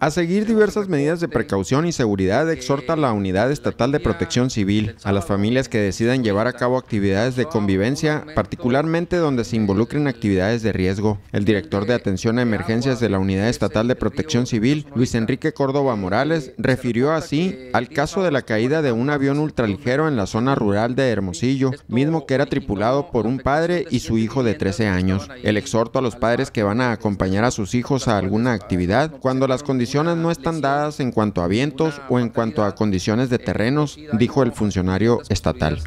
A seguir diversas medidas de precaución y seguridad exhorta la Unidad Estatal de Protección Civil a las familias que decidan llevar a cabo actividades de convivencia, particularmente donde se involucren actividades de riesgo. El director de atención a emergencias de la Unidad Estatal de Protección Civil, Luis Enrique Córdoba Morales, refirió así al caso de la caída de un avión ultraligero en la zona rural de Hermosillo, mismo que era tripulado por un padre y su hijo de 13 años. El exhorto a los padres que van a acompañar a sus hijos a alguna actividad cuando las condiciones no están dadas en cuanto a vientos o en cuanto a condiciones de terrenos, dijo el funcionario estatal.